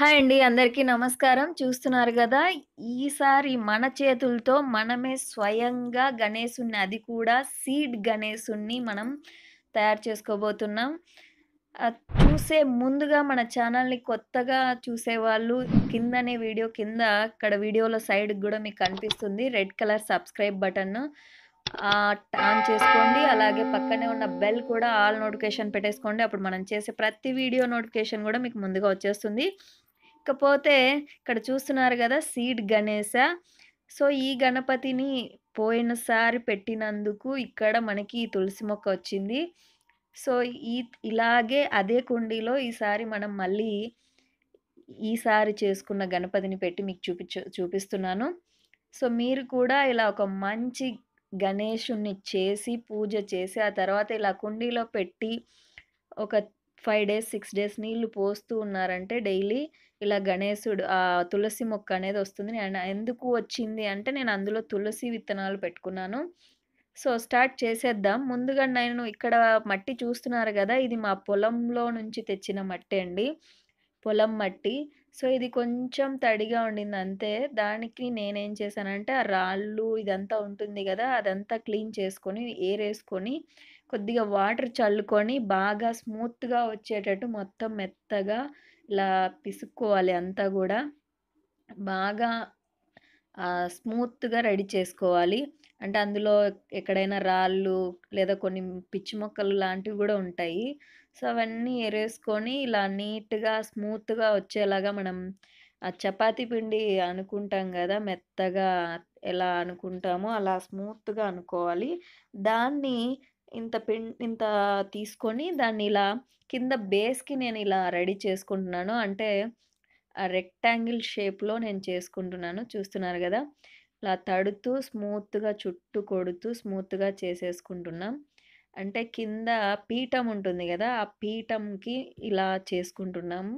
hi అండి అందరికీ నమస్కారం చూస్తున్నారు కదా ఈసారి మన చేతులతో మనమే స్వయంగా గణేశుణ్ణి అది కూడా సీడ్ గణేశుణ్ణి మనం తయారు చేసుకోబోతున్నాం చూసే ముందుగా మన ఛానల్ని కొత్తగా చూసేవాళ్ళు కిందనే వీడియో కింద ఇక్కడ వీడియోలో సైడ్ కూడా మీకు కనిపిస్తుంది red colour subscribe button on చేసుకోండి అలాగే పక్కనే ఉన్న బెల్ కూడా ఆల్ నోటిఫికేషన్ పెట్టేసుకోండి అప్పుడు మనం చేసే ప్రతి వీడియో నోటిఫికేషన్ కూడా మీకు ముందుగా వచ్చేస్తుంది ఇకపోతే ఇక్కడ చూస్తున్నారు కదా సీడ్ గణేశ సో ఈ గణపతిని పోయినసారి పెట్టినందుకు ఇక్కడ మనకి తులసి మొక్క వచ్చింది సో ఈ ఇలాగే అదే కుండీలో ఈసారి మనం మళ్ళీ ఈసారి చేసుకున్న గణపతిని పెట్టి మీకు చూపించు చూపిస్తున్నాను సో మీరు కూడా ఇలా ఒక మంచి గణేషుణ్ణి చేసి పూజ చేసి ఆ తర్వాత ఇలా కుండీలో పెట్టి ఒక ఫైవ్ డేస్ సిక్స్ డేస్ నీళ్ళు పోస్తూ ఉన్నారంటే డైలీ ఇలా గణేశుడు ఆ తులసి మొక్క అనేది వస్తుంది నేను ఎందుకు వచ్చింది అంటే నేను అందులో తులసి విత్తనాలు పెట్టుకున్నాను సో స్టార్ట్ చేసేద్దాం ముందుగా నేను ఇక్కడ మట్టి చూస్తున్నారు కదా ఇది మా పొలంలో నుంచి తెచ్చిన మట్టి అండి పొలం మట్టి సో ఇది కొంచెం తడిగా ఉండింది అంతే దానికి నేనేం చేశానంటే ఆ రాళ్ళు ఇదంతా ఉంటుంది కదా అదంతా క్లీన్ చేసుకొని ఏరేసుకొని కొద్దిగా వాటర్ చల్లుకొని బాగా స్మూత్గా వచ్చేటట్టు మొత్తం మెత్తగా ఇలా పిసుక్కోవాలి అంతా కూడా బాగా స్మూత్గా రెడీ చేసుకోవాలి అంటే అందులో ఎక్కడైనా రాళ్ళు లేదా కొన్ని పిచ్చి మొక్కలు లాంటివి కూడా ఉంటాయి సో అవన్నీ ఎరేసుకొని ఇలా నీట్గా స్మూత్గా వచ్చేలాగా మనం ఆ చపాతీ పిండి అనుకుంటాం కదా మెత్తగా ఎలా అనుకుంటామో అలా స్మూత్గా అనుకోవాలి దాన్ని ఇంత పిండి ఇంత తీసుకొని దాన్ని ఇలా కింద బేస్కి నేను ఇలా రెడీ చేసుకుంటున్నాను అంటే రెక్టాంగిల్ షేప్లో నేను చేసుకుంటున్నాను చూస్తున్నారు కదా ఇలా తడుతూ స్మూత్గా చుట్టూ కొడుతూ స్మూత్గా చేసేసుకుంటున్నాం అంటే కింద పీఠం ఉంటుంది కదా ఆ పీఠంకి ఇలా చేసుకుంటున్నాము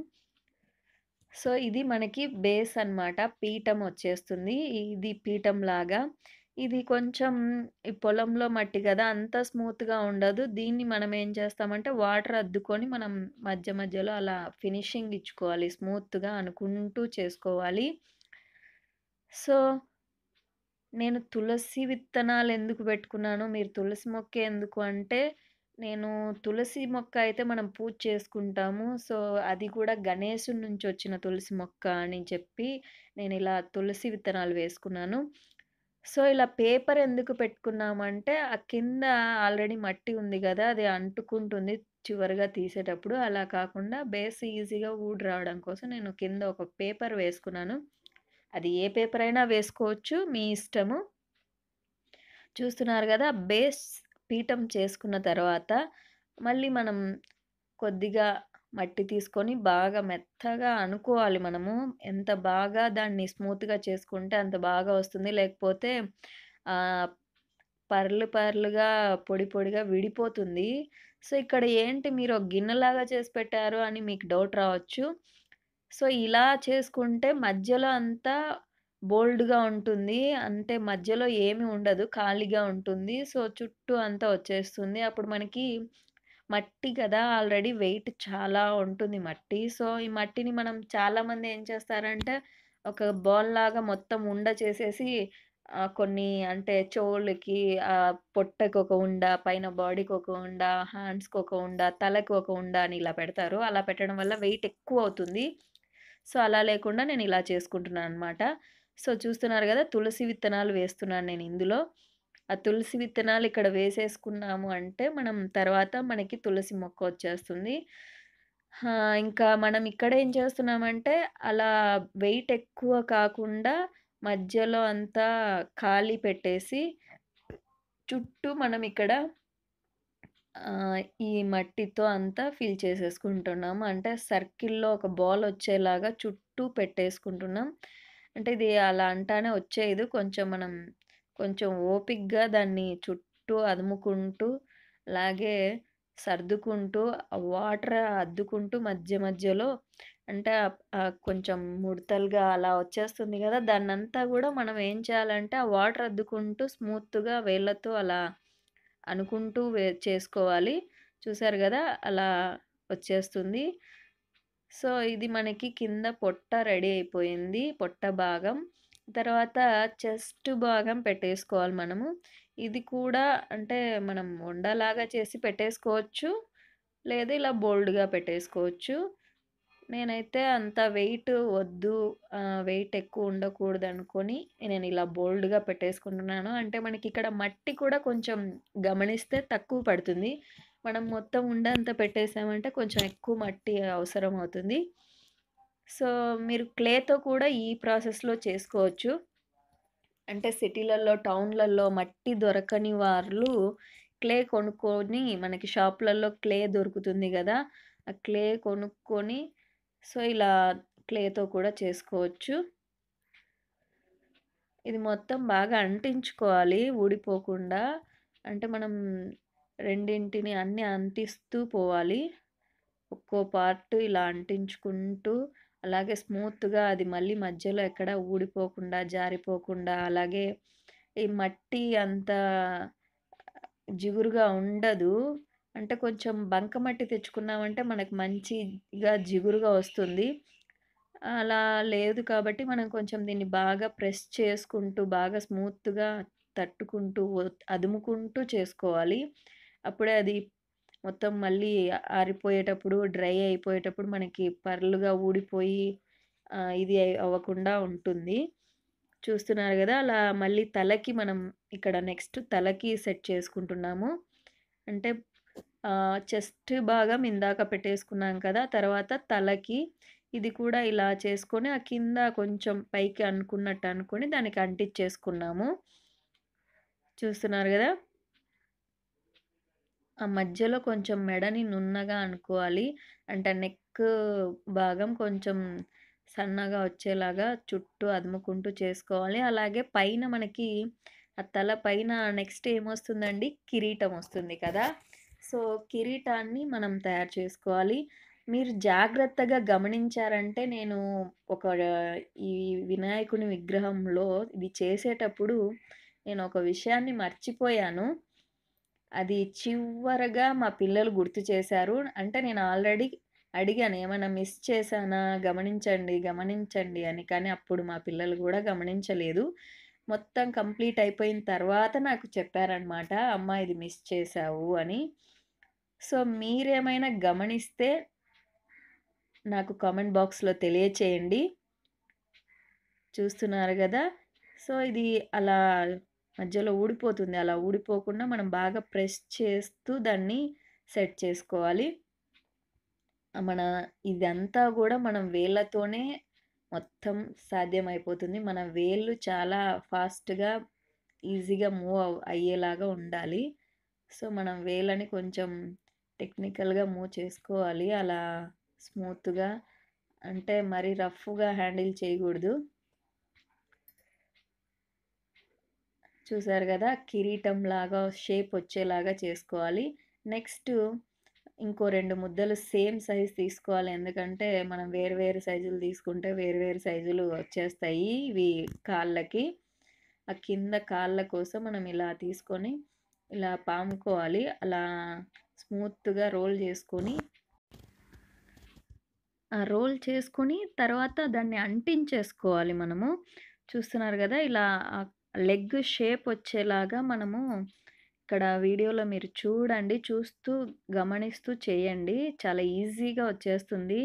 సో ఇది మనకి బేస్ అనమాట పీఠం వచ్చేస్తుంది ఇది పీఠం లాగా ఇది కొంచెం ఈ పొలంలో మట్టి కదా అంత స్మూత్గా ఉండదు దీన్ని మనం ఏం చేస్తామంటే వాటర్ అద్దుకొని మనం మధ్య మధ్యలో అలా ఫినిషింగ్ ఇచ్చుకోవాలి స్మూత్గా అనుకుంటూ చేసుకోవాలి సో నేను తులసి విత్తనాలు ఎందుకు పెట్టుకున్నాను మీరు తులసి మొక్క ఎందుకు అంటే నేను తులసి మొక్క అయితే మనం పూజ చేసుకుంటాము సో అది కూడా గణేశుడి నుంచి వచ్చిన తులసి మొక్క అని చెప్పి నేను ఇలా తులసి విత్తనాలు వేసుకున్నాను సో ఇలా పేపర్ ఎందుకు పెట్టుకున్నామంటే ఆ కింద ఆల్రెడీ మట్టి ఉంది కదా అది అంటుకుంటుంది చివరిగా తీసేటప్పుడు అలా కాకుండా బేస్ ఈజీగా ఊడ్ రావడం కోసం నేను కింద ఒక పేపర్ వేసుకున్నాను అది ఏ పేపర్ అయినా వేసుకోవచ్చు మీ ఇష్టము చూస్తున్నారు కదా బేస్ పీఠం చేసుకున్న తర్వాత మళ్ళీ మనం కొద్దిగా మట్టి తీసుకొని బాగా మెత్తగా అనుకోవాలి మనము ఎంత బాగా దాన్ని స్మూత్గా చేసుకుంటే అంత బాగా వస్తుంది లేకపోతే పర్లు పర్లుగా పొడి పొడిగా విడిపోతుంది సో ఇక్కడ ఏంటి మీరు ఒక గిన్నెలాగా చేసి పెట్టారు అని మీకు డౌట్ రావచ్చు సో ఇలా చేసుకుంటే మధ్యలో అంతా బోల్డ్గా ఉంటుంది అంటే మధ్యలో ఏమి ఉండదు ఖాళీగా ఉంటుంది సో చుట్టూ అంతా వచ్చేస్తుంది అప్పుడు మనకి మట్టి కదా ఆల్రెడీ వెయిట్ చాలా ఉంటుంది మట్టి సో ఈ మట్టిని మనం చాలామంది ఏం చేస్తారంటే ఒక బాల్ లాగా మొత్తం ఉండ చేసేసి కొన్ని అంటే చెవులకి పొట్టకు ఒక ఉండ పైన బాడీకి ఒక ఉండ హ్యాండ్స్కి ఒక ఉండ తలకు ఒక ఉండ అని ఇలా పెడతారు అలా పెట్టడం వల్ల వెయిట్ ఎక్కువ అవుతుంది సో అలా లేకుండా నేను ఇలా చేసుకుంటున్నాను అనమాట సో చూస్తున్నారు కదా తులసి విత్తనాలు వేస్తున్నాను నేను ఇందులో ఆ తులసి విత్తనాలు ఇక్కడ వేసేసుకున్నాము అంటే మనం తర్వాత మనకి తులసి మొక్క వచ్చేస్తుంది ఇంకా మనం ఇక్కడ ఏం చేస్తున్నామంటే అలా వెయిట్ ఎక్కువ కాకుండా మధ్యలో అంతా ఖాళీ పెట్టేసి చుట్టూ మనం ఇక్కడ ఈ మట్టితో అంతా ఫిల్ చేసేసుకుంటున్నాము అంటే సర్కిల్లో ఒక బాల్ వచ్చేలాగా చుట్టూ పెట్టేసుకుంటున్నాం అంటే ఇది అలా అంటానే వచ్చేది కొంచెం మనం కొంచెం ఓపిక్గా దాన్ని చుట్టూ అదుముకుంటూ అలాగే సర్దుకుంటూ వాటర్ అద్దుకుంటూ మధ్య మధ్యలో అంటే కొంచెం ముడతలుగా అలా వచ్చేస్తుంది కదా దాన్నంతా కూడా మనం ఏం చేయాలంటే ఆ వాటర్ అద్దుకుంటూ స్మూత్గా వేళ్ళతో అలా అనుకుంటూ వే చేసుకోవాలి చూసారు కదా అలా వచ్చేస్తుంది సో ఇది మనకి కింద పొట్ట రెడీ అయిపోయింది పొట్ట భాగం తర్వాత చెస్ట్ భాగం పెట్టేసుకోవాలి మనము ఇది కూడా అంటే మనం ఉండలాగా చేసి పెట్టేసుకోవచ్చు లేదా ఇలా బోల్డ్గా పెట్టేసుకోవచ్చు నేనైతే అంత వెయిట్ వద్దు వెయిట్ ఎక్కువ ఉండకూడదు అనుకొని నేను ఇలా బోల్డ్గా పెట్టేసుకుంటున్నాను అంటే మనకి ఇక్కడ మట్టి కూడా కొంచెం గమనిస్తే తక్కువ పడుతుంది మనం మొత్తం అంత పెట్టేసామంటే కొంచెం ఎక్కువ మట్టి అవసరం అవుతుంది సో మీరు క్లేతో కూడా ఈ ప్రాసెస్లో చేసుకోవచ్చు అంటే సిటీలలో టౌన్లలో మట్టి దొరకని వాళ్ళు క్లే కొనుక్కొని మనకి షాప్లలో క్లే దొరుకుతుంది కదా ఆ క్లే కొనుక్కొని సో ఇలా క్లేతో కూడా చేసుకోవచ్చు ఇది మొత్తం బాగా అంటించుకోవాలి ఊడిపోకుండా అంటే మనం రెండింటిని అన్నీ అంటిస్తూ పోవాలి ఒక్కో పార్ట్ ఇలా అంటించుకుంటూ అలాగే స్మూత్గా అది మళ్ళీ మధ్యలో ఎక్కడ ఊడిపోకుండా జారిపోకుండా అలాగే ఈ మట్టి అంత జిగురుగా ఉండదు అంటే కొంచెం బంక మట్టి తెచ్చుకున్నామంటే మనకు మంచిగా జిగురుగా వస్తుంది అలా లేదు కాబట్టి మనం కొంచెం దీన్ని బాగా ప్రెస్ చేసుకుంటూ బాగా స్మూత్గా తట్టుకుంటూ అదుముకుంటూ చేసుకోవాలి అప్పుడే అది మొత్తం మళ్ళీ ఆరిపోయేటప్పుడు డ్రై అయిపోయేటప్పుడు మనకి పర్లుగా ఊడిపోయి ఇది అవ్వకుండా ఉంటుంది చూస్తున్నారు కదా అలా మళ్ళీ తలకి మనం ఇక్కడ నెక్స్ట్ తలకి సెట్ చేసుకుంటున్నాము అంటే చెస్ట్ భాగం ఇందాక పెట్టేసుకున్నాం కదా తర్వాత తలకి ఇది కూడా ఇలా చేసుకొని ఆ కింద కొంచెం పైకి అనుకున్నట్టు అనుకుని దానికి అంటించేసుకున్నాము చూస్తున్నారు కదా ఆ మధ్యలో కొంచెం మెడని నున్నగా అనుకోవాలి అంటే నెక్ భాగం కొంచెం సన్నగా వచ్చేలాగా చుట్టూ అదుముకుంటూ చేసుకోవాలి అలాగే పైన మనకి ఆ తల పైన నెక్స్ట్ ఏమొస్తుందండి కిరీటం వస్తుంది కదా సో కిరీటాన్ని మనం తయారు చేసుకోవాలి మీరు జాగ్రత్తగా గమనించారంటే నేను ఒక ఈ వినాయకుని విగ్రహంలో ఇది చేసేటప్పుడు నేను ఒక విషయాన్ని మర్చిపోయాను అది చివరగా మా పిల్లలు గుర్తు చేశారు అంటే నేను ఆల్రెడీ అడిగాను ఏమైనా మిస్ చేశానా గమనించండి గమనించండి అని కానీ అప్పుడు మా పిల్లలు కూడా గమనించలేదు మొత్తం కంప్లీట్ అయిపోయిన తర్వాత నాకు చెప్పారనమాట అమ్మ ఇది మిస్ చేశావు అని సో మీరేమైనా గమనిస్తే నాకు కామెంట్ బాక్స్లో తెలియచేయండి చూస్తున్నారు కదా సో ఇది అలా మధ్యలో ఊడిపోతుంది అలా ఊడిపోకుండా మనం బాగా ప్రెస్ చేస్తూ దాన్ని సెట్ చేసుకోవాలి మన ఇదంతా కూడా మనం వేళ్ళతోనే మొత్తం సాధ్యమైపోతుంది మన వేళ్ళు చాలా ఫాస్ట్గా ఈజీగా మూవ్ అయ్యేలాగా ఉండాలి సో మనం వేళ్ళని కొంచెం టెక్నికల్గా మూవ్ చేసుకోవాలి అలా స్మూత్గా అంటే మరీ రఫ్గా హ్యాండిల్ చేయకూడదు చూసారు కదా కిరీటం లాగా షేప్ వచ్చేలాగా చేసుకోవాలి నెక్స్ట్ ఇంకో రెండు ముద్దలు సేమ్ సైజ్ తీసుకోవాలి ఎందుకంటే మనం వేరు వేరు సైజులు తీసుకుంటే వేరు వేరు సైజులు వచ్చేస్తాయి ఇవి కాళ్ళకి ఆ కింద కాళ్ళ కోసం మనం ఇలా తీసుకొని ఇలా పాముకోవాలి అలా స్మూత్గా రోల్ చేసుకొని ఆ రోల్ చేసుకొని తర్వాత దాన్ని అంటించేసుకోవాలి మనము చూస్తున్నారు కదా ఇలా లెగ్ షేప్ వచ్చేలాగా మనము ఇక్కడ వీడియోలో మీరు చూడండి చూస్తూ గమనిస్తూ చేయండి చాలా ఈజీగా వచ్చేస్తుంది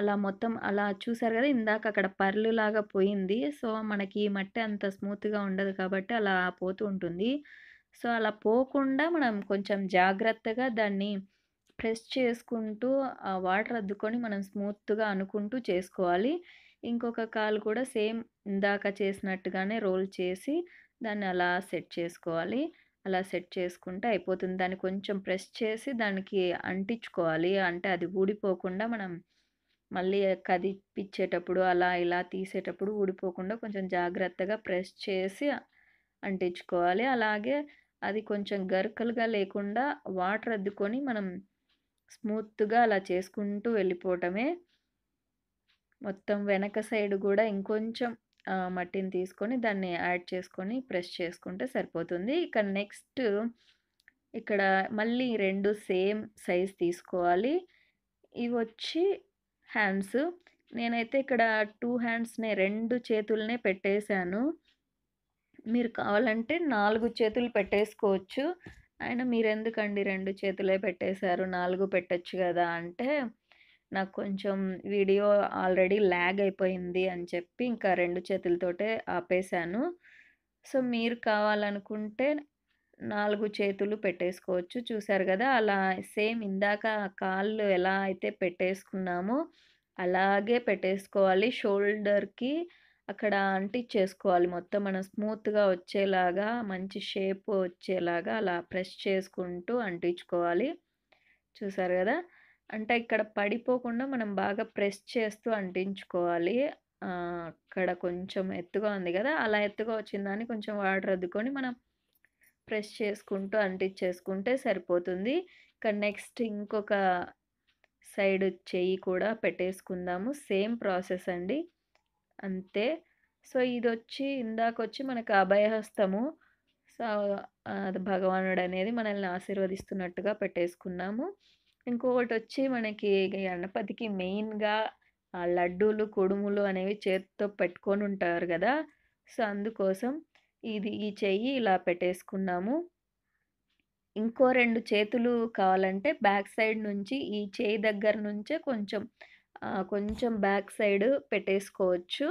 అలా మొత్తం అలా చూసారు కదా ఇందాక అక్కడ పర్లులాగా పోయింది సో మనకి ఈ మట్టి అంత స్మూత్గా ఉండదు కాబట్టి అలా పోతూ ఉంటుంది సో అలా పోకుండా మనం కొంచెం జాగ్రత్తగా దాన్ని ప్రెస్ చేసుకుంటూ ఆ వాటర్ అద్దుకొని మనం స్మూత్గా అనుకుంటూ చేసుకోవాలి ఇంకొక కాలు కూడా సేమ్ ఇందాక చేసినట్టుగానే రోల్ చేసి దాన్ని అలా సెట్ చేసుకోవాలి అలా సెట్ చేసుకుంటే అయిపోతుంది దాన్ని కొంచెం ప్రెస్ చేసి దానికి అంటించుకోవాలి అంటే అది ఊడిపోకుండా మనం మళ్ళీ కదిపిచ్చేటప్పుడు అలా ఇలా తీసేటప్పుడు ఊడిపోకుండా కొంచెం జాగ్రత్తగా ప్రెస్ చేసి అంటించుకోవాలి అలాగే అది కొంచెం గరకలుగా లేకుండా వాటర్ అద్దుకొని మనం స్మూత్గా అలా చేసుకుంటూ వెళ్ళిపోవటమే మొత్తం వెనక సైడ్ కూడా ఇంకొంచెం మట్టిని తీసుకొని దాన్ని యాడ్ చేసుకొని ప్రెస్ చేసుకుంటే సరిపోతుంది ఇక నెక్స్ట్ ఇక్కడ మళ్ళీ రెండు సేమ్ సైజ్ తీసుకోవాలి ఇవి వచ్చి హ్యాండ్స్ నేనైతే ఇక్కడ టూ హ్యాండ్స్నే రెండు చేతులనే పెట్టేశాను మీరు కావాలంటే నాలుగు చేతులు పెట్టేసుకోవచ్చు ఆయన మీరెందుకండి రెండు చేతులే పెట్టేశారు నాలుగు పెట్టచ్చు కదా అంటే నాకు కొంచెం వీడియో ఆల్రెడీ ల్యాగ్ అయిపోయింది అని చెప్పి ఇంకా రెండు చేతులతోటే ఆపేశాను సో మీరు కావాలనుకుంటే నాలుగు చేతులు పెట్టేసుకోవచ్చు చూసారు కదా అలా సేమ్ ఇందాక కాళ్ళు ఎలా అయితే పెట్టేసుకున్నామో అలాగే పెట్టేసుకోవాలి షోల్డర్కి అక్కడ అంటించేసుకోవాలి మొత్తం మనం స్మూత్గా వచ్చేలాగా మంచి షేప్ వచ్చేలాగా అలా ప్రెస్ చేసుకుంటూ అంటించుకోవాలి చూసారు కదా అంటే ఇక్కడ పడిపోకుండా మనం బాగా ప్రెస్ చేస్తూ అంటించుకోవాలి అక్కడ కొంచెం ఎత్తుగా ఉంది కదా అలా ఎత్తుగా దాన్ని కొంచెం వాటర్ అద్దుకొని మనం ప్రెస్ చేసుకుంటూ అంటించేసుకుంటే సరిపోతుంది ఇక్కడ నెక్స్ట్ ఇంకొక సైడ్ చెయ్యి కూడా పెట్టేసుకుందాము సేమ్ ప్రాసెస్ అండి అంతే సో ఇది వచ్చి ఇందాక వచ్చి మనకు అభయహస్తము సో భగవానుడు అనేది మనల్ని ఆశీర్వదిస్తున్నట్టుగా పెట్టేసుకున్నాము ఇంకొకటి వచ్చి మనకి గణపతికి మెయిన్గా లడ్డూలు కుడుములు అనేవి చేతితో పెట్టుకొని ఉంటారు కదా సో అందుకోసం ఇది ఈ చెయ్యి ఇలా పెట్టేసుకున్నాము ఇంకో రెండు చేతులు కావాలంటే బ్యాక్ సైడ్ నుంచి ఈ చేయి దగ్గర నుంచే కొంచెం కొంచెం బ్యాక్ సైడ్ పెట్టేసుకోవచ్చు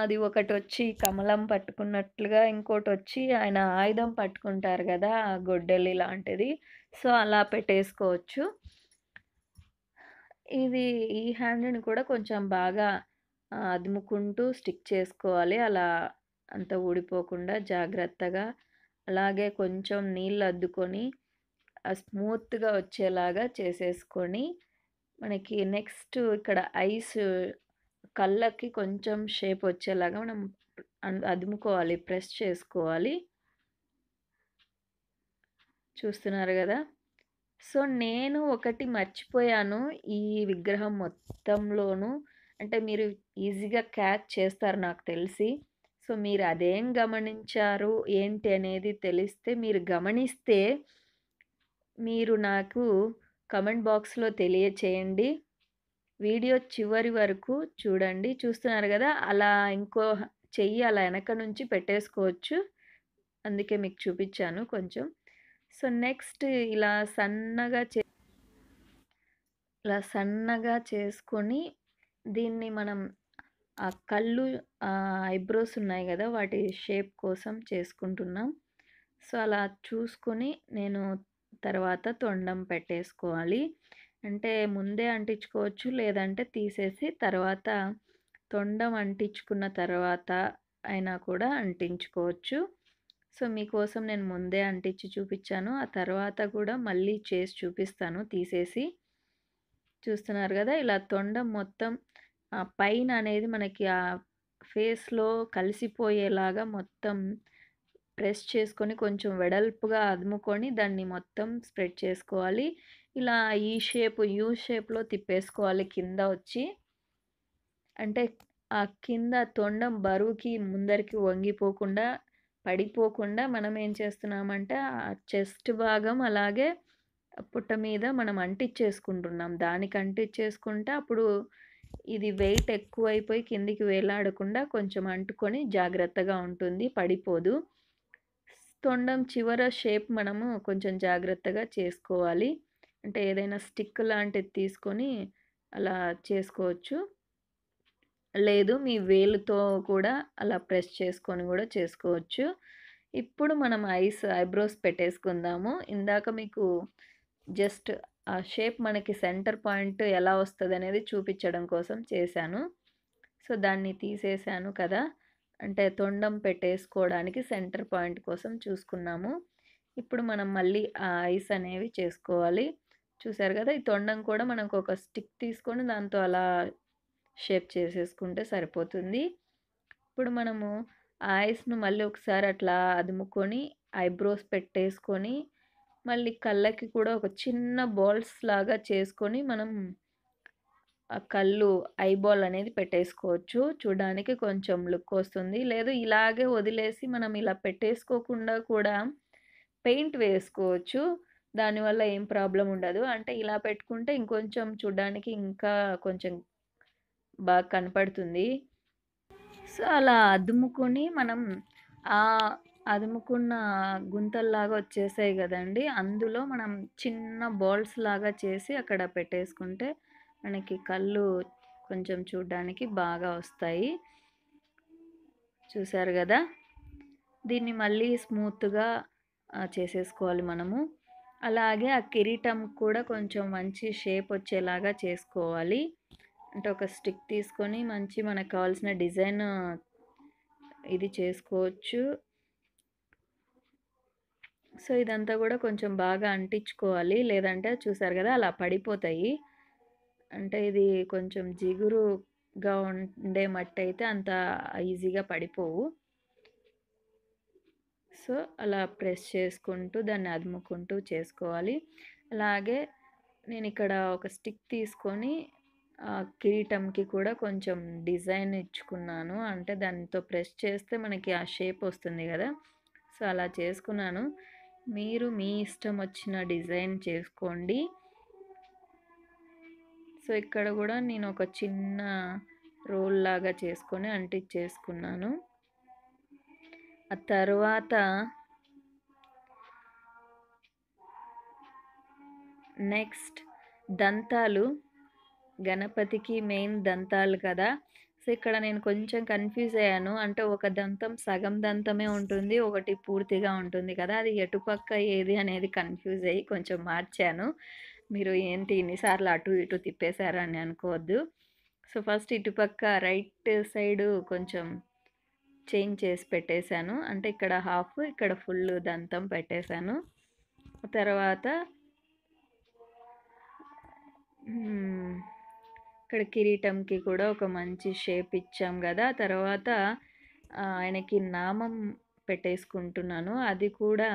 అది ఒకటి వచ్చి కమలం పట్టుకున్నట్లుగా ఇంకోటి వచ్చి ఆయన ఆయుధం పట్టుకుంటారు కదా గొడ్డలి లాంటిది సో అలా పెట్టేసుకోవచ్చు ఇది ఈ హ్యాండ్ని కూడా కొంచెం బాగా అదుముకుంటూ స్టిక్ చేసుకోవాలి అలా అంత ఊడిపోకుండా జాగ్రత్తగా అలాగే కొంచెం నీళ్ళు అద్దుకొని స్మూత్గా వచ్చేలాగా చేసేసుకొని మనకి నెక్స్ట్ ఇక్కడ ఐస్ కళ్ళకి కొంచెం షేప్ వచ్చేలాగా మనం అదుముకోవాలి ప్రెస్ చేసుకోవాలి చూస్తున్నారు కదా సో నేను ఒకటి మర్చిపోయాను ఈ విగ్రహం మొత్తంలోనూ అంటే మీరు ఈజీగా క్యాచ్ చేస్తారు నాకు తెలిసి సో మీరు అదేం గమనించారు ఏంటి అనేది తెలిస్తే మీరు గమనిస్తే మీరు నాకు కమెంట్ బాక్స్లో తెలియచేయండి వీడియో చివరి వరకు చూడండి చూస్తున్నారు కదా అలా ఇంకో చెయ్యి అలా వెనక నుంచి పెట్టేసుకోవచ్చు అందుకే మీకు చూపించాను కొంచెం సో నెక్స్ట్ ఇలా సన్నగా చే ఇలా సన్నగా చేసుకొని దీన్ని మనం ఆ కళ్ళు ఐబ్రోస్ ఉన్నాయి కదా వాటి షేప్ కోసం చేసుకుంటున్నాం సో అలా చూసుకొని నేను తర్వాత తొండం పెట్టేసుకోవాలి అంటే ముందే అంటించుకోవచ్చు లేదంటే తీసేసి తర్వాత తొండం అంటించుకున్న తర్వాత అయినా కూడా అంటించుకోవచ్చు సో మీకోసం నేను ముందే అంటించి చూపించాను ఆ తర్వాత కూడా మళ్ళీ చేసి చూపిస్తాను తీసేసి చూస్తున్నారు కదా ఇలా తొండ మొత్తం ఆ పైన అనేది మనకి ఆ ఫేస్లో కలిసిపోయేలాగా మొత్తం ప్రెస్ చేసుకొని కొంచెం వెడల్పుగా అదుముకొని దాన్ని మొత్తం స్ప్రెడ్ చేసుకోవాలి ఇలా ఈ షేప్ యూ షేప్లో తిప్పేసుకోవాలి కింద వచ్చి అంటే ఆ కింద తొండం బరువుకి ముందరికి వంగిపోకుండా పడిపోకుండా మనం ఏం చేస్తున్నామంటే ఆ చెస్ట్ భాగం అలాగే పుట్ట మీద మనం అంటిచ్చేసుకుంటున్నాం దానికి అంటిచ్చేసుకుంటే అప్పుడు ఇది వెయిట్ ఎక్కువైపోయి కిందికి వేలాడకుండా కొంచెం అంటుకొని జాగ్రత్తగా ఉంటుంది పడిపోదు తొండం చివర షేప్ మనము కొంచెం జాగ్రత్తగా చేసుకోవాలి అంటే ఏదైనా స్టిక్ లాంటిది తీసుకొని అలా చేసుకోవచ్చు లేదు మీ వేలుతో కూడా అలా ప్రెస్ చేసుకొని కూడా చేసుకోవచ్చు ఇప్పుడు మనం ఐస్ ఐబ్రోస్ పెట్టేసుకుందాము ఇందాక మీకు జస్ట్ ఆ షేప్ మనకి సెంటర్ పాయింట్ ఎలా వస్తుంది అనేది చూపించడం కోసం చేశాను సో దాన్ని తీసేసాను కదా అంటే తొండం పెట్టేసుకోవడానికి సెంటర్ పాయింట్ కోసం చూసుకున్నాము ఇప్పుడు మనం మళ్ళీ ఆ ఐస్ అనేవి చేసుకోవాలి చూసారు కదా ఈ తొండం కూడా మనకు ఒక స్టిక్ తీసుకొని దాంతో అలా షేప్ చేసేసుకుంటే సరిపోతుంది ఇప్పుడు మనము ఐస్ను మళ్ళీ ఒకసారి అట్లా అదుముకొని ఐబ్రోస్ పెట్టేసుకొని మళ్ళీ కళ్ళకి కూడా ఒక చిన్న బాల్స్ లాగా చేసుకొని మనం ఆ కళ్ళు ఐబాల్ అనేది పెట్టేసుకోవచ్చు చూడడానికి కొంచెం లుక్ వస్తుంది లేదు ఇలాగే వదిలేసి మనం ఇలా పెట్టేసుకోకుండా కూడా పెయింట్ వేసుకోవచ్చు దానివల్ల ఏం ప్రాబ్లం ఉండదు అంటే ఇలా పెట్టుకుంటే ఇంకొంచెం చూడడానికి ఇంకా కొంచెం బాగా కనపడుతుంది సో అలా అదుముకొని మనం ఆ అదుముకున్న గుంతల్లాగా వచ్చేసాయి కదండి అందులో మనం చిన్న బాల్స్ లాగా చేసి అక్కడ పెట్టేసుకుంటే మనకి కళ్ళు కొంచెం చూడడానికి బాగా వస్తాయి చూసారు కదా దీన్ని మళ్ళీ స్మూత్గా చేసేసుకోవాలి మనము అలాగే ఆ కిరీటం కూడా కొంచెం మంచి షేప్ వచ్చేలాగా చేసుకోవాలి అంటే ఒక స్టిక్ తీసుకొని మంచి మనకు కావాల్సిన డిజైన్ ఇది చేసుకోవచ్చు సో ఇదంతా కూడా కొంచెం బాగా అంటించుకోవాలి లేదంటే చూసారు కదా అలా పడిపోతాయి అంటే ఇది కొంచెం జిగురుగా ఉండే మట్టి అయితే అంత ఈజీగా పడిపోవు సో అలా ప్రెస్ చేసుకుంటూ దాన్ని అదుముకుంటూ చేసుకోవాలి అలాగే నేను ఇక్కడ ఒక స్టిక్ తీసుకొని కిరీటంకి కూడా కొంచెం డిజైన్ ఇచ్చుకున్నాను అంటే దాంతో ప్రెస్ చేస్తే మనకి ఆ షేప్ వస్తుంది కదా సో అలా చేసుకున్నాను మీరు మీ ఇష్టం వచ్చిన డిజైన్ చేసుకోండి సో ఇక్కడ కూడా నేను ఒక చిన్న రోల్ లాగా చేసుకొని అంటించేసుకున్నాను ఆ తర్వాత నెక్స్ట్ దంతాలు గణపతికి మెయిన్ దంతాలు కదా సో ఇక్కడ నేను కొంచెం కన్ఫ్యూజ్ అయ్యాను అంటే ఒక దంతం సగం దంతమే ఉంటుంది ఒకటి పూర్తిగా ఉంటుంది కదా అది ఎటుపక్క ఏది అనేది కన్ఫ్యూజ్ అయ్యి కొంచెం మార్చాను మీరు ఏంటి ఇన్నిసార్లు అటు ఇటు తిప్పేశారని అనుకోవద్దు సో ఫస్ట్ ఇటుపక్క రైట్ సైడ్ కొంచెం చేంజ్ చేసి పెట్టేశాను అంటే ఇక్కడ హాఫ్ ఇక్కడ ఫుల్ దంతం పెట్టేశాను తర్వాత ఇక్కడ కిరీటంకి కూడా ఒక మంచి షేప్ ఇచ్చాం కదా తర్వాత ఆయనకి నామం పెట్టేసుకుంటున్నాను అది కూడా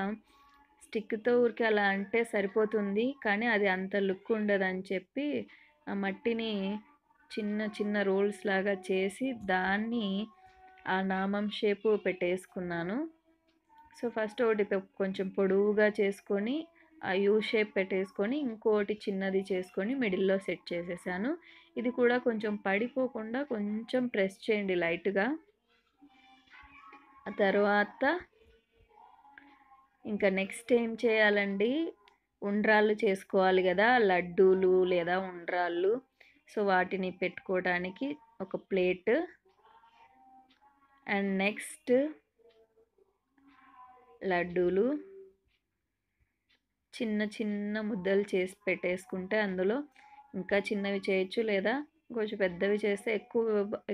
స్టిక్తో ఊరికి అలా అంటే సరిపోతుంది కానీ అది అంత లుక్ ఉండదని చెప్పి ఆ మట్టిని చిన్న చిన్న రోల్స్ లాగా చేసి దాన్ని ఆ నామం షేపు పెట్టేసుకున్నాను సో ఫస్ట్ ఒకటి కొంచెం పొడవుగా చేసుకొని యూ షేప్ పెట్టేసుకొని ఇంకోటి చిన్నది చేసుకొని మిడిల్లో సెట్ చేసేసాను ఇది కూడా కొంచెం పడిపోకుండా కొంచెం ప్రెస్ చేయండి లైట్గా తర్వాత ఇంకా నెక్స్ట్ ఏం చేయాలండి ఉండ్రాళ్ళు చేసుకోవాలి కదా లడ్డూలు లేదా ఉండ్రాళ్ళు సో వాటిని పెట్టుకోవడానికి ఒక ప్లేట్ అండ్ నెక్స్ట్ లడ్డూలు చిన్న చిన్న ముద్దలు చేసి పెట్టేసుకుంటే అందులో ఇంకా చిన్నవి చేయొచ్చు లేదా కొంచెం పెద్దవి చేస్తే ఎక్కువ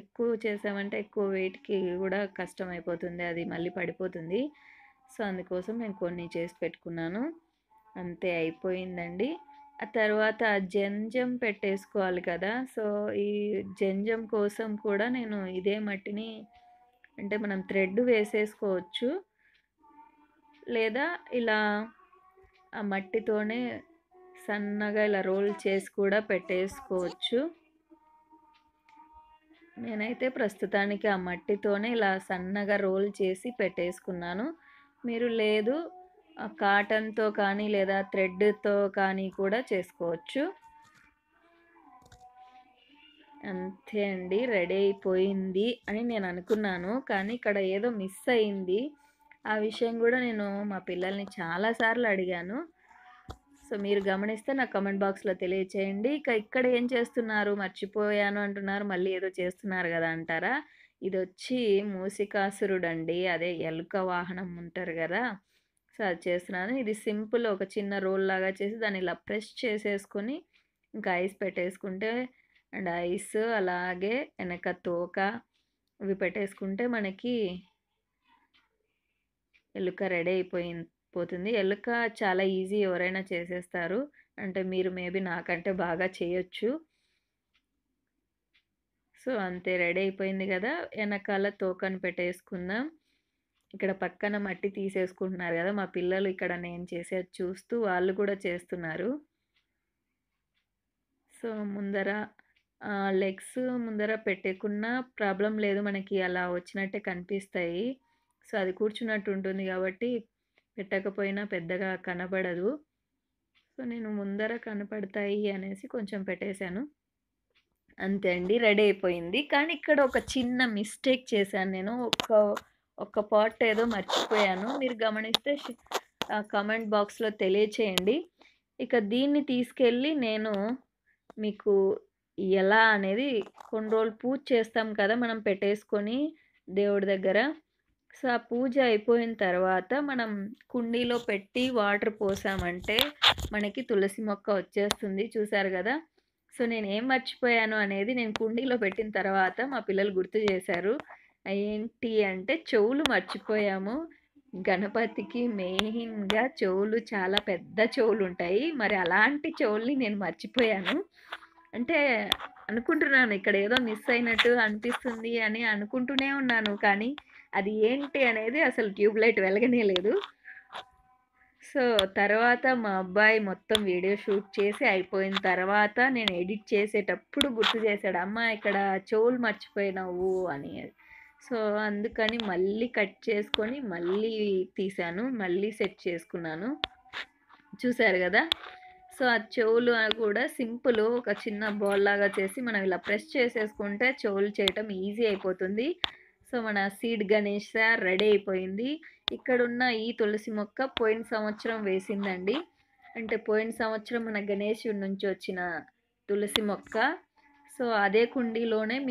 ఎక్కువ చేసామంటే ఎక్కువ వెయిట్కి కూడా కష్టం అయిపోతుంది అది మళ్ళీ పడిపోతుంది సో అందుకోసం నేను కొన్ని చేసి పెట్టుకున్నాను అంతే అయిపోయిందండి ఆ తర్వాత జంజం పెట్టేసుకోవాలి కదా సో ఈ జంజం కోసం కూడా నేను ఇదే మట్టిని అంటే మనం థ్రెడ్ వేసేసుకోవచ్చు లేదా ఇలా ఆ మట్టితోనే సన్నగా ఇలా రోల్ చేసి కూడా పెట్టేసుకోవచ్చు నేనైతే ప్రస్తుతానికి ఆ మట్టితోనే ఇలా సన్నగా రోల్ చేసి పెట్టేసుకున్నాను మీరు లేదు కాటన్తో కానీ లేదా థ్రెడ్తో కానీ కూడా చేసుకోవచ్చు అంతే అండి రెడీ అయిపోయింది అని నేను అనుకున్నాను కానీ ఇక్కడ ఏదో మిస్ అయింది ఆ విషయం కూడా నేను మా పిల్లల్ని చాలాసార్లు అడిగాను సో మీరు గమనిస్తే నాకు కమెంట్ బాక్స్లో తెలియచేయండి ఇక ఇక్కడ ఏం చేస్తున్నారు మర్చిపోయాను అంటున్నారు మళ్ళీ ఏదో చేస్తున్నారు కదా అంటారా ఇది వచ్చి మూసికాసురుడు అండి అదే ఎలుక వాహనం ఉంటారు కదా సో అది చేస్తున్నాను ఇది సింపుల్ ఒక చిన్న రోల్ లాగా చేసి దాన్ని ఇలా ప్రెస్ చేసేసుకొని ఇంకా ఐస్ పెట్టేసుకుంటే అండ్ ఐస్ అలాగే వెనక తోక ఇవి పెట్టేసుకుంటే మనకి ఎలుక రెడీ అయిపోయి పోతుంది ఎలుక చాలా ఈజీ ఎవరైనా చేసేస్తారు అంటే మీరు మేబీ నాకంటే బాగా చేయొచ్చు సో అంతే రెడీ అయిపోయింది కదా వెనకాల తోకను పెట్టేసుకుందాం ఇక్కడ పక్కన మట్టి తీసేసుకుంటున్నారు కదా మా పిల్లలు ఇక్కడ నేను చేసే చూస్తూ వాళ్ళు కూడా చేస్తున్నారు సో ముందర లెగ్స్ ముందర పెట్టకున్నా ప్రాబ్లం లేదు మనకి అలా వచ్చినట్టే కనిపిస్తాయి సో అది కూర్చున్నట్టు ఉంటుంది కాబట్టి పెట్టకపోయినా పెద్దగా కనబడదు సో నేను ముందర కనపడతాయి అనేసి కొంచెం పెట్టేశాను అంతే అండి రెడీ అయిపోయింది కానీ ఇక్కడ ఒక చిన్న మిస్టేక్ చేశాను నేను ఒక ఒక పార్ట్ ఏదో మర్చిపోయాను మీరు గమనిస్తే కమెంట్ బాక్స్లో తెలియచేయండి ఇక దీన్ని తీసుకెళ్ళి నేను మీకు ఎలా అనేది కొన్ని రోజులు పూజ చేస్తాం కదా మనం పెట్టేసుకొని దేవుడి దగ్గర సో ఆ పూజ అయిపోయిన తర్వాత మనం కుండీలో పెట్టి వాటర్ పోసామంటే మనకి తులసి మొక్క వచ్చేస్తుంది చూసారు కదా సో నేను ఏం మర్చిపోయాను అనేది నేను కుండీలో పెట్టిన తర్వాత మా పిల్లలు గుర్తు చేశారు ఏంటి అంటే చెవులు మర్చిపోయాము గణపతికి మెయిన్గా చెవులు చాలా పెద్ద చెవులు ఉంటాయి మరి అలాంటి చెవుల్ని నేను మర్చిపోయాను అంటే అనుకుంటున్నాను ఇక్కడ ఏదో మిస్ అయినట్టు అనిపిస్తుంది అని అనుకుంటూనే ఉన్నాను కానీ అది ఏంటి అనేది అసలు ట్యూబ్ లైట్ వెలగనే లేదు సో తర్వాత మా అబ్బాయి మొత్తం వీడియో షూట్ చేసి అయిపోయిన తర్వాత నేను ఎడిట్ చేసేటప్పుడు గుర్తు చేశాడు అమ్మ ఇక్కడ చెవులు మర్చిపోయినావు అని సో అందుకని మళ్ళీ కట్ చేసుకొని మళ్ళీ తీశాను మళ్ళీ సెట్ చేసుకున్నాను చూశారు కదా సో ఆ చెవులు కూడా సింపుల్ ఒక చిన్న బాల్ లాగా చేసి మనం ఇలా ప్రెస్ చేసేసుకుంటే చెవులు చేయటం ఈజీ అయిపోతుంది సో మన సీడ్ సార్ రెడీ అయిపోయింది ఇక్కడ ఉన్న ఈ తులసి మొక్క పోయిన సంవత్సరం వేసిందండి అంటే పోయిన సంవత్సరం మన గణేష్ నుంచి వచ్చిన తులసి మొక్క సో అదే కుండీలోనే